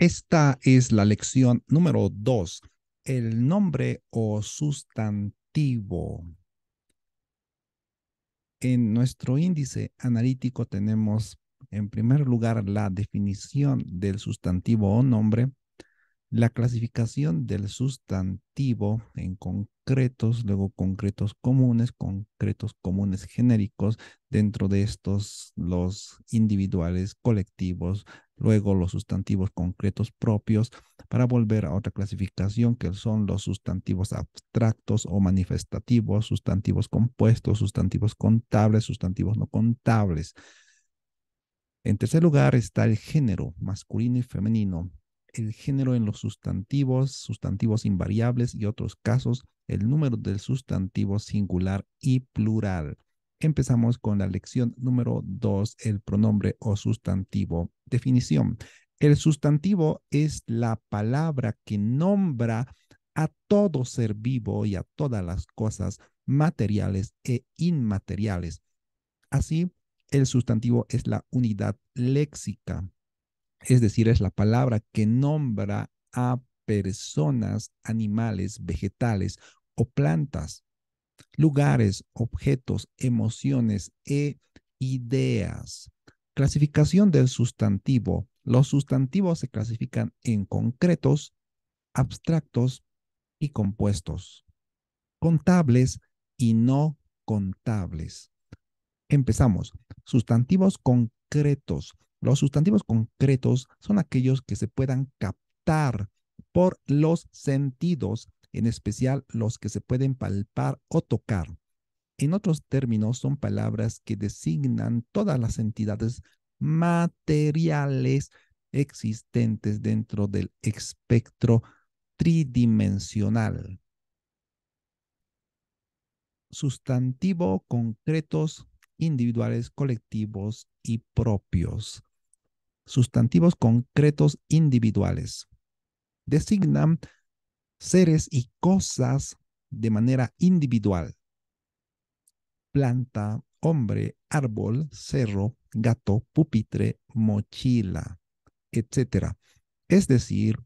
Esta es la lección número dos, el nombre o sustantivo. En nuestro índice analítico tenemos en primer lugar la definición del sustantivo o nombre. La clasificación del sustantivo en concretos, luego concretos comunes, concretos comunes genéricos, dentro de estos los individuales, colectivos, luego los sustantivos concretos propios, para volver a otra clasificación que son los sustantivos abstractos o manifestativos, sustantivos compuestos, sustantivos contables, sustantivos no contables. En tercer lugar está el género masculino y femenino, el género en los sustantivos, sustantivos invariables y otros casos, el número del sustantivo singular y plural. Empezamos con la lección número dos el pronombre o sustantivo. Definición. El sustantivo es la palabra que nombra a todo ser vivo y a todas las cosas materiales e inmateriales. Así, el sustantivo es la unidad léxica es decir, es la palabra que nombra a personas, animales, vegetales o plantas, lugares, objetos, emociones e ideas. Clasificación del sustantivo. Los sustantivos se clasifican en concretos, abstractos y compuestos, contables y no contables. Empezamos. Sustantivos concretos los sustantivos concretos son aquellos que se puedan captar por los sentidos, en especial los que se pueden palpar o tocar. En otros términos, son palabras que designan todas las entidades materiales existentes dentro del espectro tridimensional. Sustantivo concretos, individuales, colectivos y propios sustantivos concretos individuales. Designan seres y cosas de manera individual. Planta, hombre, árbol, cerro, gato, pupitre, mochila, etc. Es decir,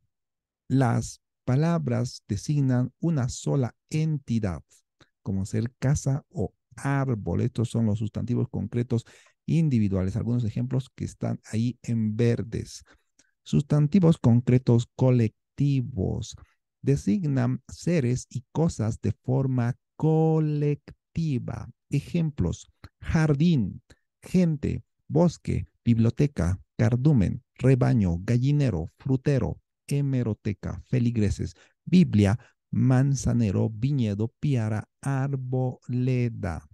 las palabras designan una sola entidad, como ser casa o árbol. Estos son los sustantivos concretos individuales. Algunos ejemplos que están ahí en verdes. Sustantivos concretos colectivos designan seres y cosas de forma colectiva. Ejemplos, jardín, gente, bosque, biblioteca, cardumen, rebaño, gallinero, frutero, hemeroteca, feligreses, Biblia, manzanero, viñedo, piara, arboleda.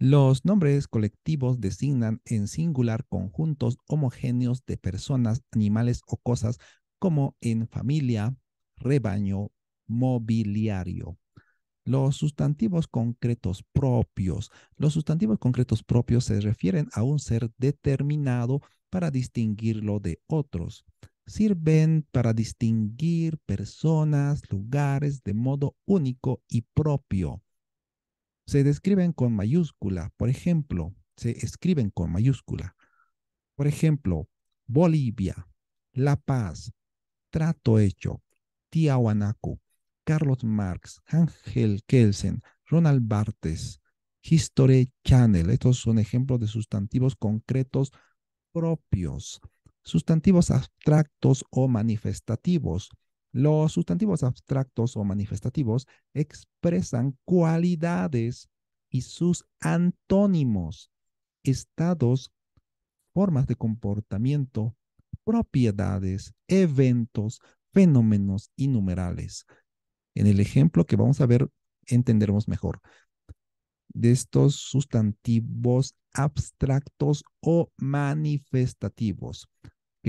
Los nombres colectivos designan en singular conjuntos homogéneos de personas, animales o cosas, como en familia, rebaño, mobiliario. Los sustantivos concretos propios. Los sustantivos concretos propios se refieren a un ser determinado para distinguirlo de otros. Sirven para distinguir personas, lugares de modo único y propio se describen con mayúscula. Por ejemplo, se escriben con mayúscula. Por ejemplo, Bolivia, La Paz, Trato Hecho, Tiahuanaco, Carlos Marx, Ángel Kelsen, Ronald Bartes, History Channel. Estos son ejemplos de sustantivos concretos propios, sustantivos abstractos o manifestativos, los sustantivos abstractos o manifestativos expresan cualidades y sus antónimos, estados, formas de comportamiento, propiedades, eventos, fenómenos y numerales. En el ejemplo que vamos a ver, entenderemos mejor de estos sustantivos abstractos o manifestativos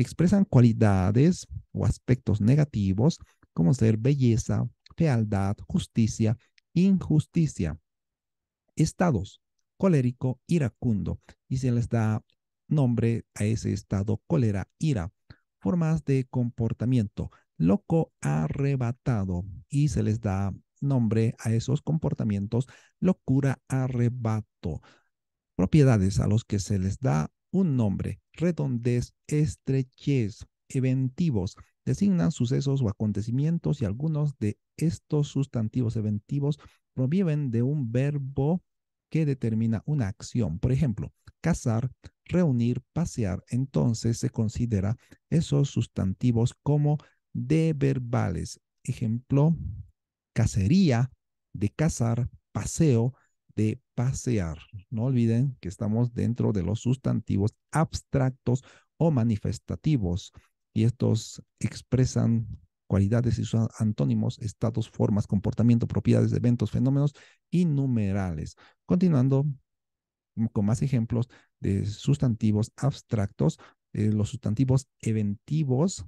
expresan cualidades o aspectos negativos como ser belleza, fealdad, justicia, injusticia. Estados, colérico, iracundo, y se les da nombre a ese estado cólera, ira. Formas de comportamiento, loco, arrebatado, y se les da nombre a esos comportamientos, locura, arrebato. Propiedades a los que se les da un nombre, redondez, estrechez, eventivos, designan sucesos o acontecimientos y algunos de estos sustantivos eventivos provienen de un verbo que determina una acción. Por ejemplo, cazar, reunir, pasear. Entonces se considera esos sustantivos como de verbales. Ejemplo, cacería, de cazar, paseo, de pasear. No olviden que estamos dentro de los sustantivos abstractos o manifestativos y estos expresan cualidades y sus antónimos, estados, formas, comportamiento, propiedades, eventos, fenómenos numerales. Continuando con más ejemplos de sustantivos abstractos, eh, los sustantivos eventivos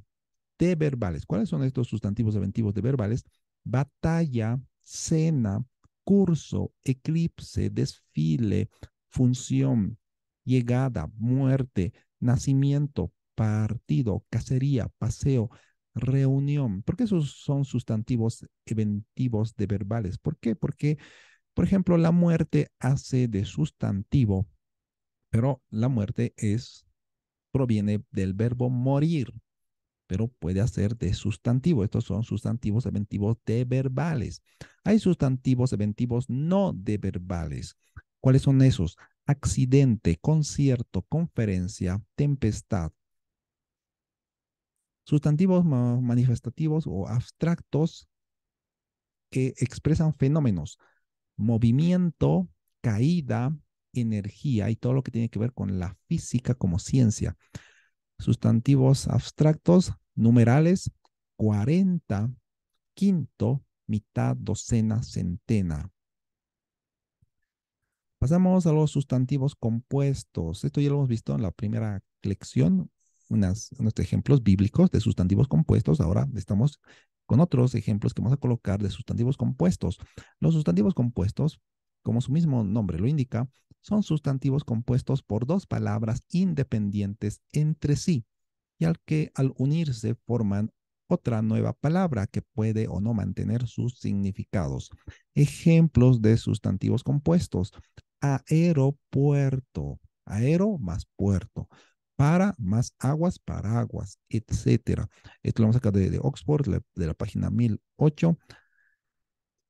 de verbales. ¿Cuáles son estos sustantivos eventivos de verbales? Batalla, cena, curso, eclipse, desfile, función, llegada, muerte, nacimiento, partido, cacería, paseo, reunión. ¿Por qué esos son sustantivos eventivos de verbales? ¿Por qué? Porque, por ejemplo, la muerte hace de sustantivo, pero la muerte es proviene del verbo morir pero puede hacer de sustantivo. Estos son sustantivos eventivos de verbales. Hay sustantivos eventivos no de verbales. ¿Cuáles son esos? Accidente, concierto, conferencia, tempestad. Sustantivos manifestativos o abstractos que expresan fenómenos, movimiento, caída, energía y todo lo que tiene que ver con la física como ciencia sustantivos abstractos numerales 40, quinto, mitad, docena, centena. Pasamos a los sustantivos compuestos. Esto ya lo hemos visto en la primera lección, unos ejemplos bíblicos de sustantivos compuestos. Ahora estamos con otros ejemplos que vamos a colocar de sustantivos compuestos. Los sustantivos compuestos, como su mismo nombre lo indica, son sustantivos compuestos por dos palabras independientes entre sí y al que al unirse forman otra nueva palabra que puede o no mantener sus significados. Ejemplos de sustantivos compuestos. Aeropuerto. Aero más puerto. Para más aguas, paraguas, etc. Esto lo vamos a sacar de, Oxford, de la página 1008.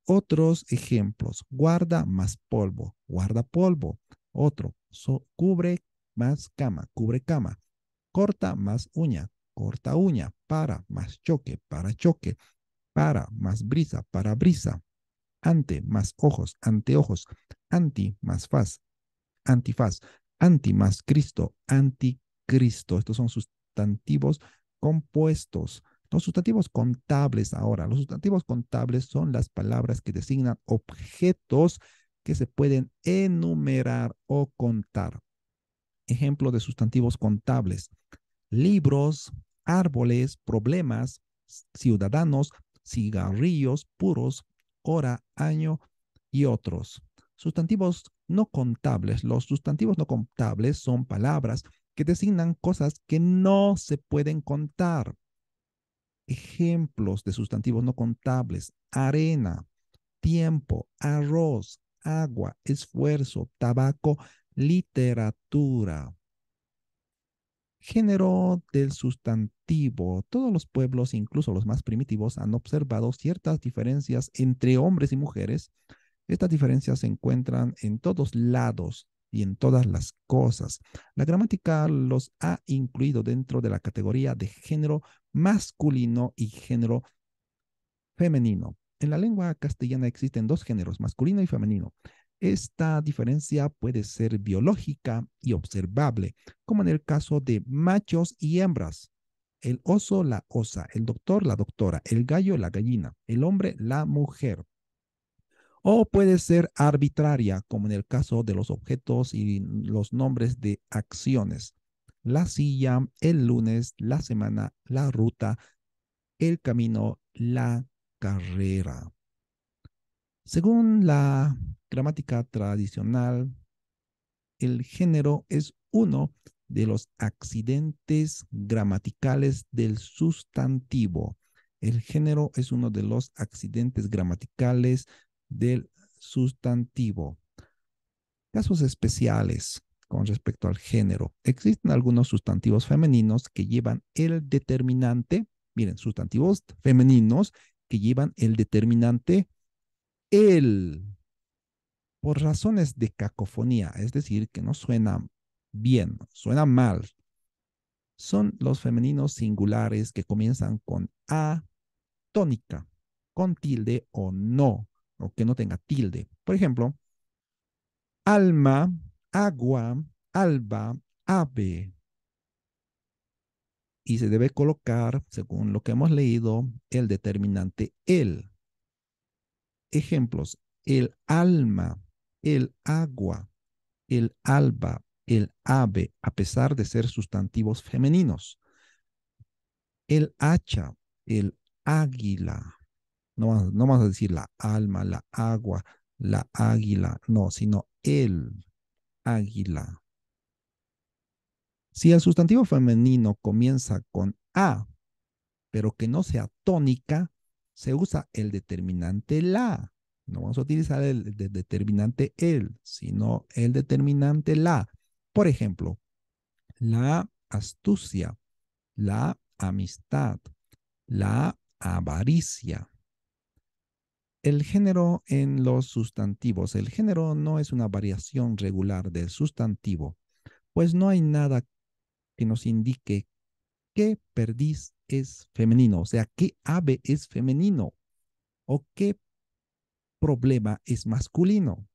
Otros ejemplos. Guarda más polvo. Guarda polvo. Otro. cubre más cama. Cubre cama corta más uña, corta uña, para más choque, para choque, para más brisa, para brisa, ante más ojos, anteojos, anti más faz, antifaz, anti más Cristo, anticristo. Estos son sustantivos compuestos. Los sustantivos contables ahora, los sustantivos contables son las palabras que designan objetos que se pueden enumerar o contar ejemplos de sustantivos contables. Libros, árboles, problemas, ciudadanos, cigarrillos, puros, hora, año y otros. Sustantivos no contables. Los sustantivos no contables son palabras que designan cosas que no se pueden contar. Ejemplos de sustantivos no contables. Arena, tiempo, arroz, agua, esfuerzo, tabaco, literatura. Género del sustantivo. Todos los pueblos, incluso los más primitivos, han observado ciertas diferencias entre hombres y mujeres. Estas diferencias se encuentran en todos lados y en todas las cosas. La gramática los ha incluido dentro de la categoría de género masculino y género femenino. En la lengua castellana existen dos géneros, masculino y femenino. Esta diferencia puede ser biológica y observable, como en el caso de machos y hembras. El oso, la osa, el doctor, la doctora, el gallo, la gallina, el hombre, la mujer. O puede ser arbitraria, como en el caso de los objetos y los nombres de acciones. La silla, el lunes, la semana, la ruta, el camino, la carrera. Según la gramática tradicional, el género es uno de los accidentes gramaticales del sustantivo. El género es uno de los accidentes gramaticales del sustantivo. Casos especiales con respecto al género. Existen algunos sustantivos femeninos que llevan el determinante. Miren, sustantivos femeninos que llevan el determinante el por razones de cacofonía, es decir, que no suena bien, suena mal. Son los femeninos singulares que comienzan con A tónica, con tilde o no, o que no tenga tilde. Por ejemplo, alma, agua, alba, ave. Y se debe colocar, según lo que hemos leído, el determinante el. Ejemplos, el alma, el agua, el alba, el ave, a pesar de ser sustantivos femeninos. El hacha, el águila. No, vamos a decir la alma, la agua, la águila, no, sino el águila. Si el sustantivo femenino comienza con a, pero que no sea tónica, se usa el determinante la. No vamos a utilizar el, determinante el, sino el determinante la. Por ejemplo, la astucia, la amistad, la avaricia. El género en los sustantivos. El género no es una variación regular del sustantivo, pues no hay nada que nos indique qué perdiz es femenino, o sea, qué ave es femenino o qué problema es masculino.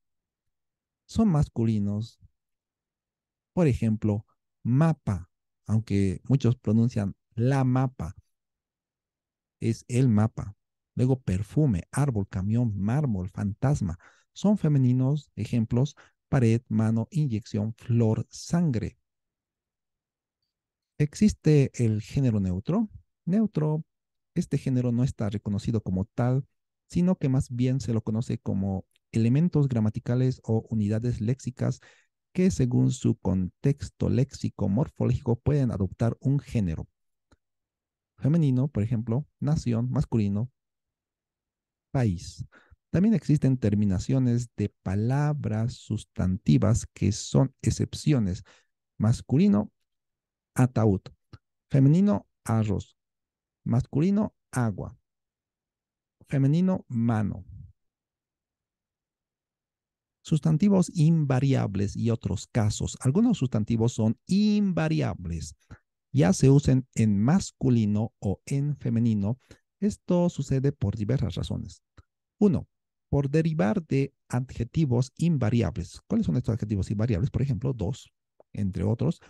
Son masculinos. Por ejemplo, mapa, aunque muchos pronuncian la mapa, es el mapa. Luego perfume, árbol, camión, mármol, fantasma. Son femeninos, ejemplos, pared, mano, inyección, flor, sangre. Existe el género neutro. Neutro, este género no está reconocido como tal sino que más bien se lo conoce como elementos gramaticales o unidades léxicas que según su contexto léxico morfológico pueden adoptar un género. Femenino, por ejemplo, nación, masculino, país. También existen terminaciones de palabras sustantivas que son excepciones. Masculino, ataúd. Femenino, arroz. Masculino, agua femenino, mano. Sustantivos invariables y otros casos. Algunos sustantivos son invariables. Ya se usen en masculino o en femenino. Esto sucede por diversas razones. Uno, por derivar de adjetivos invariables. ¿Cuáles son estos adjetivos invariables? Por ejemplo, dos, entre otros.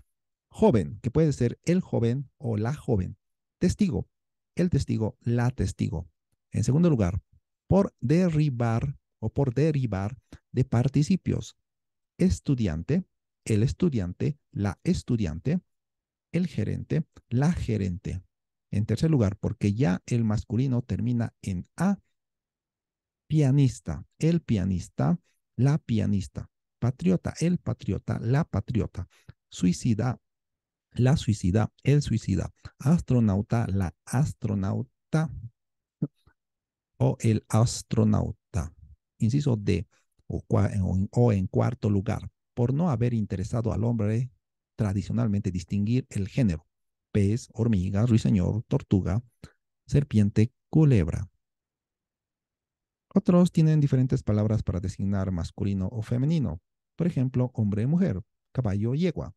Joven, que puede ser el joven o la joven. Testigo, el testigo, la testigo. En segundo lugar, por derribar o por derivar de participios. Estudiante, el estudiante, la estudiante, el gerente, la gerente. En tercer lugar, porque ya el masculino termina en A, pianista, el pianista, la pianista, patriota, el patriota, la patriota, suicida, la suicida, el suicida, astronauta, la astronauta, o el astronauta. Inciso D, o, o en cuarto lugar, por no haber interesado al hombre tradicionalmente distinguir el género, pez, hormiga, ruiseñor, tortuga, serpiente, culebra. Otros tienen diferentes palabras para designar masculino o femenino. Por ejemplo, hombre, mujer, caballo, yegua,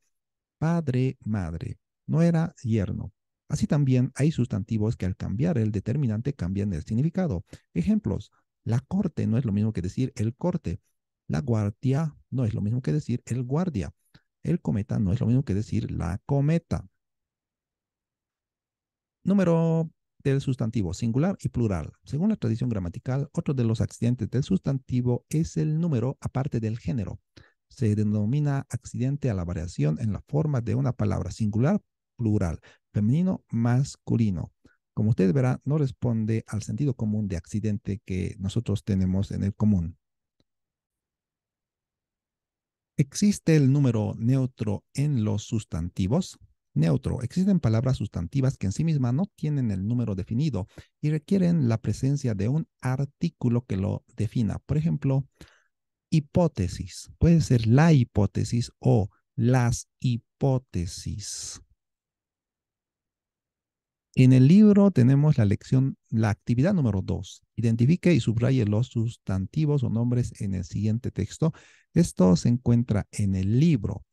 padre, madre, no era yerno, Así también hay sustantivos que al cambiar el determinante cambian el significado. Ejemplos, la corte no es lo mismo que decir el corte. La guardia no es lo mismo que decir el guardia. El cometa no es lo mismo que decir la cometa. Número del sustantivo singular y plural. Según la tradición gramatical, otro de los accidentes del sustantivo es el número aparte del género. Se denomina accidente a la variación en la forma de una palabra singular, plural, femenino, masculino. Como ustedes verán, no responde al sentido común de accidente que nosotros tenemos en el común. ¿Existe el número neutro en los sustantivos? Neutro. Existen palabras sustantivas que en sí mismas no tienen el número definido y requieren la presencia de un artículo que lo defina. Por ejemplo, hipótesis. Puede ser la hipótesis o las hipótesis. En el libro tenemos la lección, la actividad número dos. Identifique y subraye los sustantivos o nombres en el siguiente texto. Esto se encuentra en el libro.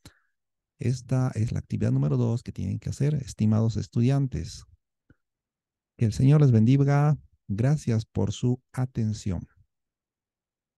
Esta es la actividad número dos que tienen que hacer, estimados estudiantes. Que el Señor les bendiga. Gracias por su atención.